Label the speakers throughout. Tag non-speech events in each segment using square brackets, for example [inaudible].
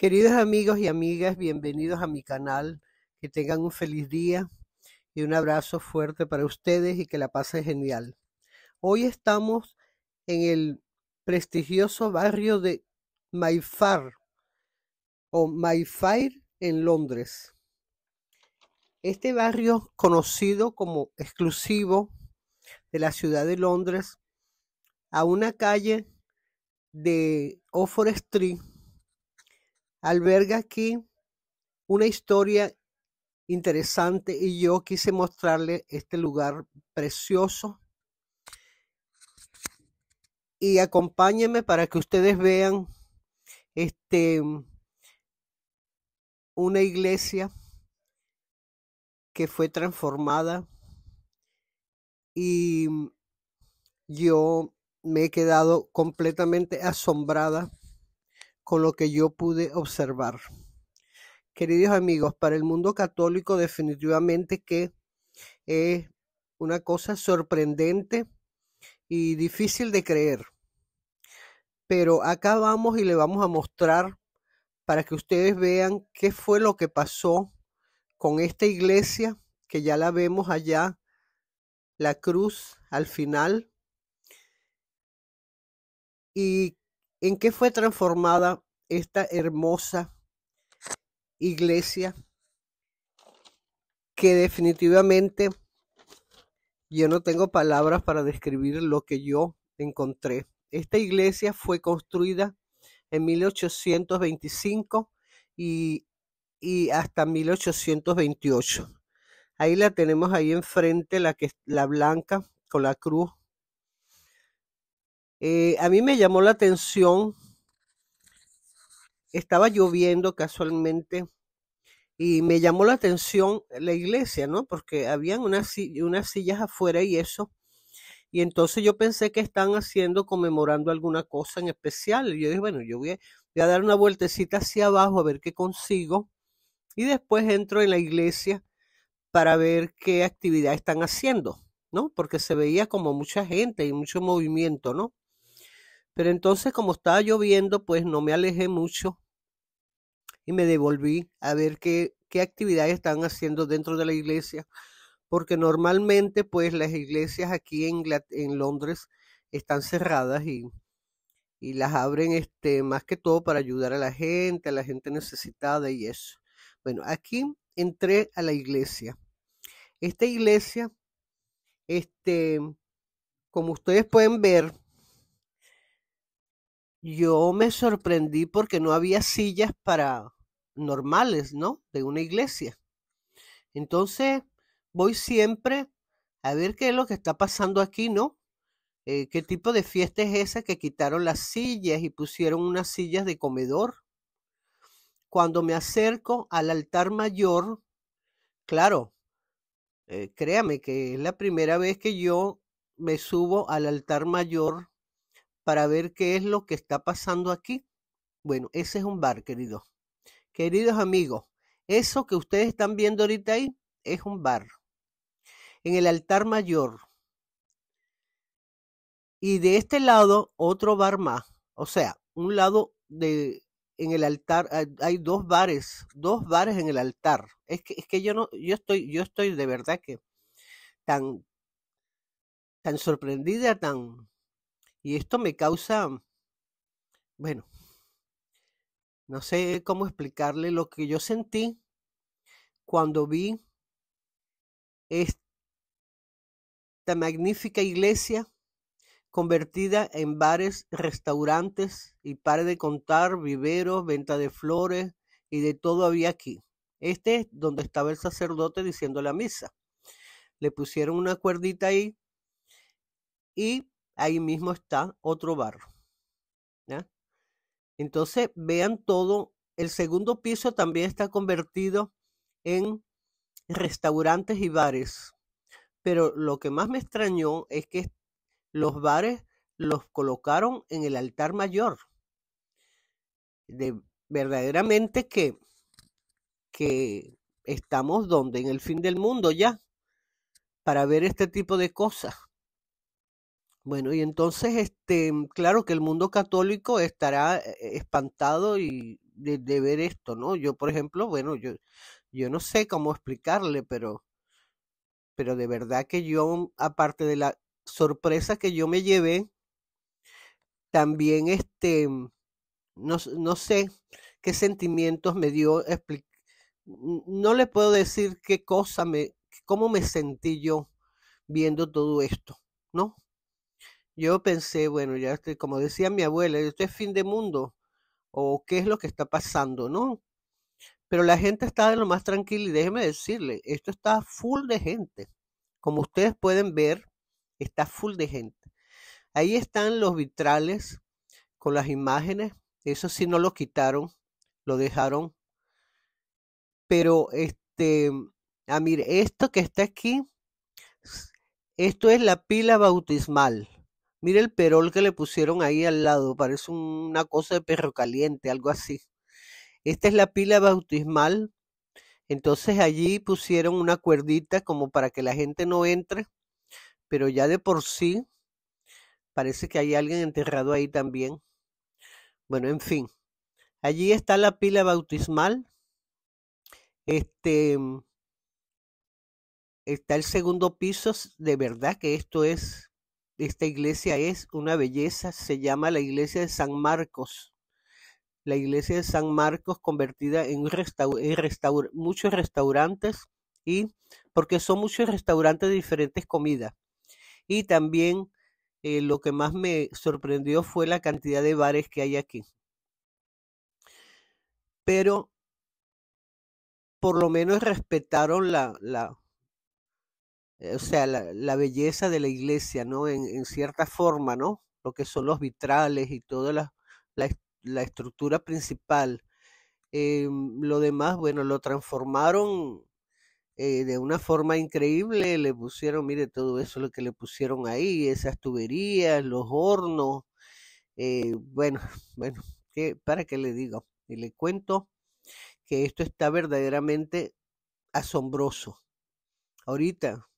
Speaker 1: Queridos amigos y amigas, bienvenidos a mi canal. Que tengan un feliz día y un abrazo fuerte para ustedes y que la pasen genial. Hoy estamos en el prestigioso barrio de Mayfair o Mayfair en Londres. Este barrio conocido como exclusivo de la ciudad de Londres a una calle de Oxford Street alberga aquí una historia interesante y yo quise mostrarle este lugar precioso. Y acompáñenme para que ustedes vean este una iglesia que fue transformada y yo me he quedado completamente asombrada con lo que yo pude observar. Queridos amigos, para el mundo católico definitivamente que es una cosa sorprendente y difícil de creer. Pero acá vamos y le vamos a mostrar para que ustedes vean qué fue lo que pasó con esta iglesia, que ya la vemos allá, la cruz al final, y en qué fue transformada esta hermosa iglesia que definitivamente yo no tengo palabras para describir lo que yo encontré. Esta iglesia fue construida en 1825 y, y hasta 1828. Ahí la tenemos ahí enfrente, la, que, la blanca con la cruz eh, a mí me llamó la atención, estaba lloviendo casualmente y me llamó la atención la iglesia, ¿no? Porque habían unas, sillas afuera y eso. Y entonces yo pensé que están haciendo, conmemorando alguna cosa en especial. Y yo dije, bueno, yo voy a, voy a dar una vueltecita hacia abajo a ver qué consigo. Y después entro en la iglesia para ver qué actividad están haciendo, ¿no? Porque se veía como mucha gente y mucho movimiento, ¿no? Pero entonces como estaba lloviendo, pues no me alejé mucho y me devolví a ver qué, qué actividades están haciendo dentro de la iglesia, porque normalmente pues las iglesias aquí en, en Londres están cerradas y, las abren este, más que todo para ayudar a la gente, a la gente necesitada y eso. Bueno, aquí entré a la iglesia. Esta iglesia, este, como ustedes pueden ver, yo me sorprendí porque no había sillas para normales, ¿no? De una iglesia. Entonces, voy siempre a ver qué es lo que está pasando aquí, ¿no? Eh, ¿Qué tipo de fiesta es esa que quitaron las sillas y pusieron unas sillas de comedor? Cuando me acerco al altar mayor, claro, eh, créame que es la primera vez que yo me subo al altar mayor para ver qué es lo que está pasando aquí. Bueno, ese es un bar, queridos. Queridos amigos, eso que ustedes están viendo ahorita ahí es un bar. En el altar mayor. Y de este lado, otro bar más. O sea, un lado de en el altar hay dos bares, dos bares en el altar. Es que, es que yo no, yo estoy, yo estoy de verdad que tan, tan sorprendida, tan, y esto me causa, mm, bueno, no sé cómo explicarle lo que yo sentí cuando vi esta magnífica iglesia convertida en bares, restaurantes y par de contar, viveros, venta de flores y de todo había aquí. Este es donde estaba el sacerdote diciendo la misa. Le pusieron una cuerdita ahí y ahí mismo está otro barro. Entonces, vean todo. El segundo piso también está convertido en restaurantes y bares. Pero lo que más me extrañó es que los bares los colocaron en el altar mayor. De, verdaderamente que, que estamos donde, en el fin del mundo ya, para ver este tipo de cosas. Bueno, y entonces, este, claro que el mundo católico estará eh, eh, espantado y de, ver esto, ¿no? Yo, por ejemplo, bueno, yo, yo no sé cómo explicarle, pero, pero de verdad que yo, aparte de la sorpresa que yo me llevé, también, este, no, no sé qué sentimientos me dio, no le puedo decir qué cosa me, cómo me sentí yo viendo todo esto, ¿no? yo pensé, bueno, ya estoy, como decía mi abuela, esto es fin de mundo, o qué es lo que está pasando, ¿no? Pero la gente está de lo más tranquila y déjeme decirle, esto está full de gente. Como ustedes pueden ver, está full de gente. Ahí están los vitrales con las imágenes, eso sí no lo quitaron, lo dejaron. Pero este, a ah, mire, esto que está aquí, esto es la pila bautismal. Mira el perol que le pusieron ahí al lado, parece una cosa de perro caliente, algo así. Esta es la pila bautismal. Entonces allí pusieron una cuerdita como para que la gente no entre, pero ya de por sí parece que hay alguien enterrado ahí también. Bueno, en fin. Allí está la pila bautismal. Este mm, está el segundo piso, de verdad que esto es esta iglesia es una belleza, se llama la iglesia de San Marcos. La iglesia de San Marcos convertida en, muchos restaurantes y porque son muchos restaurantes de diferentes comidas. Y también eh, lo que más me sorprendió fue la cantidad de bares que hay aquí. Pero por lo menos respetaron la, eh, o sea, la, belleza de la iglesia, ¿no? En, cierta forma, ¿no? Lo que son los vitrales y toda la, estructura principal. Eh, lo demás, bueno, lo transformaron eh, de una forma increíble, le pusieron, mire, todo eso lo que le pusieron ahí, esas tuberías, los hornos, bueno, [laughs] bueno, para qué le digo, y le cuento que esto está verdaderamente asombroso. Ahorita,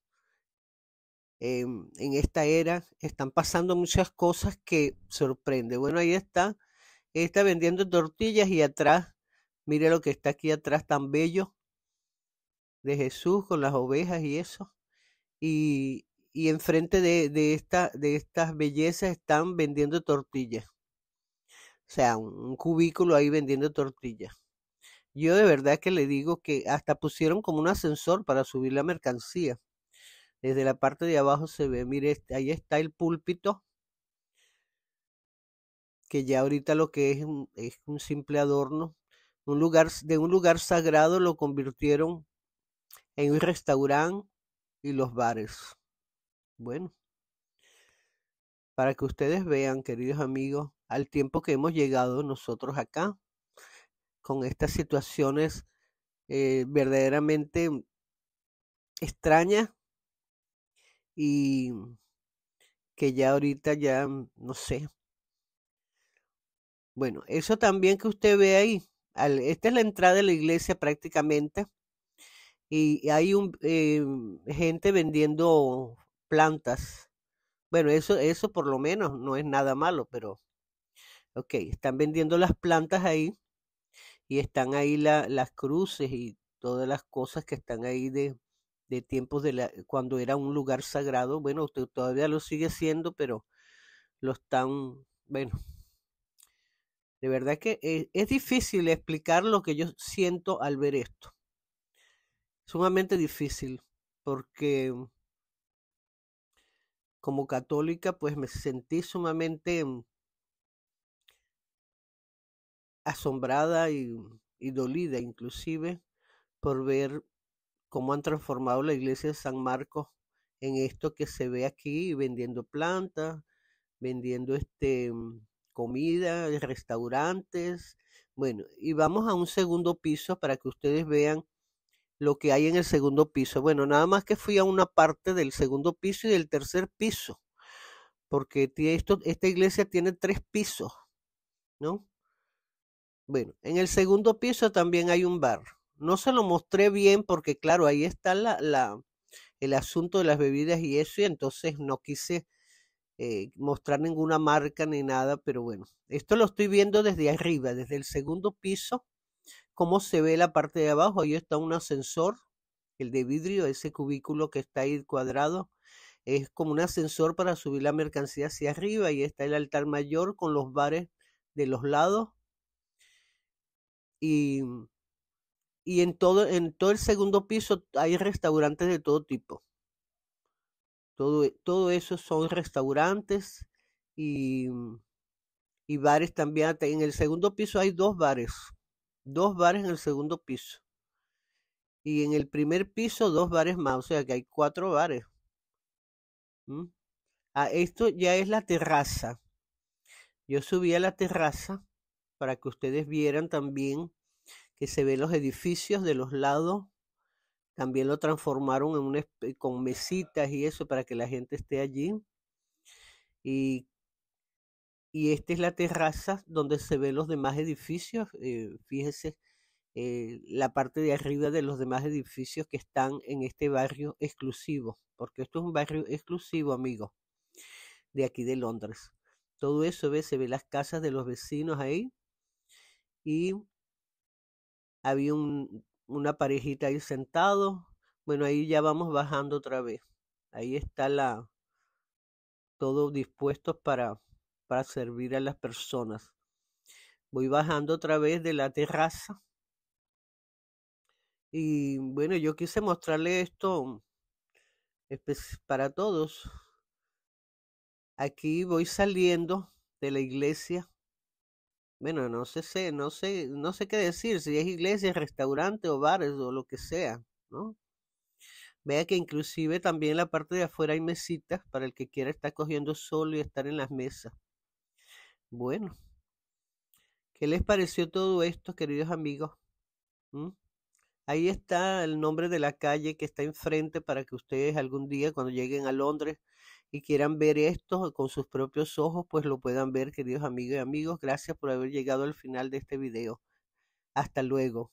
Speaker 1: Em, en esta era están pasando muchas cosas que sorprende. Bueno, ahí está, está vendiendo tortillas y atrás, mire lo que está aquí atrás tan bello de Jesús con las ovejas y eso. Y, enfrente de, esta, de estas bellezas están vendiendo tortillas. O sea, un cubículo ahí vendiendo tortillas. Yo de verdad que le digo que hasta pusieron como un ascensor para subir la mercancía. Desde la parte de abajo se ve, mire, ahí está el púlpito, que ya ahorita lo que es, es un simple adorno. Un lugar, de un lugar sagrado lo convirtieron en un restaurante y los bares. Bueno, para que ustedes vean, queridos amigos, al tiempo que hemos llegado nosotros acá, con estas situaciones eh, verdaderamente extrañas y que ya ahorita ya, mm, no sé. Bueno, eso también que usted ve ahí, esta es la entrada de la iglesia prácticamente y hay eh, gente vendiendo plantas. Bueno, eso, eso por lo menos no es nada malo, pero ok, están vendiendo las plantas ahí y están ahí las cruces y todas las cosas que están ahí de, de tiempos de cuando era un lugar sagrado. Bueno, usted todavía lo sigue siendo, pero lo están, bueno, de verdad que eh, es, difícil explicar lo que yo siento al ver esto. Sumamente difícil, porque como católica, pues me sentí sumamente asombrada y, dolida inclusive por ver cómo han transformado la iglesia de San Marcos en esto que se ve aquí, vendiendo plantas, vendiendo este mm, comida, restaurantes. Bueno, y vamos a un segundo piso para que ustedes vean lo que hay en el segundo piso. Bueno, nada más que fui a una parte del segundo piso y del tercer piso, porque esta iglesia tiene tres pisos, ¿no? Bueno, en el segundo piso también hay un bar. No se lo mostré bien porque, claro, ahí está la, el asunto de las bebidas y eso, y entonces no quise eh, mostrar ninguna marca ni nada, pero bueno, esto lo estoy viendo desde arriba, desde el segundo piso, cómo se ve la parte de abajo. Ahí está un ascensor, el de vidrio, ese cubículo que está ahí cuadrado. Es como un ascensor para subir la mercancía hacia arriba y está el altar mayor con los bares de los lados. Y y en todo, en todo el segundo piso hay restaurantes de todo tipo. Todo, todo eso son restaurantes y, y bares también. En el segundo piso hay dos bares, dos bares en el segundo piso. Y en el primer piso dos bares más, o sea que hay cuatro bares. ¿Mm? Ah, esto ya es la terraza. Yo subí a la terraza para que ustedes vieran también se ve los edificios de los lados. También lo transformaron en con mesitas y eso para que la gente esté allí. Y, esta es la terraza donde se ven los demás edificios. Eh, fíjese eh, la parte de arriba de los demás edificios que están en este barrio exclusivo, porque esto es un barrio exclusivo, amigo, de aquí de Londres. Todo eso ve se ve las casas de los vecinos ahí y había un, una parejita ahí sentado. Bueno, ahí ya vamos bajando otra vez. Ahí está la todo dispuesto para, para servir a las personas. Voy bajando otra vez de la terraza. Y bueno, yo quise mostrarle esto para todos. Aquí voy saliendo de la iglesia bueno, no sé, sé, no sé, no sé qué decir, si es iglesia, restaurante o bares o lo que sea, ¿no? Vea que inclusive también en la parte de afuera hay mesitas para el que quiera estar cogiendo solo y estar en las mesas. Bueno, ¿qué les pareció todo esto, queridos amigos? ¿Mm? Ahí está el nombre de la calle que está enfrente para que ustedes algún día cuando lleguen a Londres y quieran ver esto con sus propios ojos, pues lo puedan ver, queridos amigos y amigos. Gracias por haber llegado al final de este video. Hasta luego.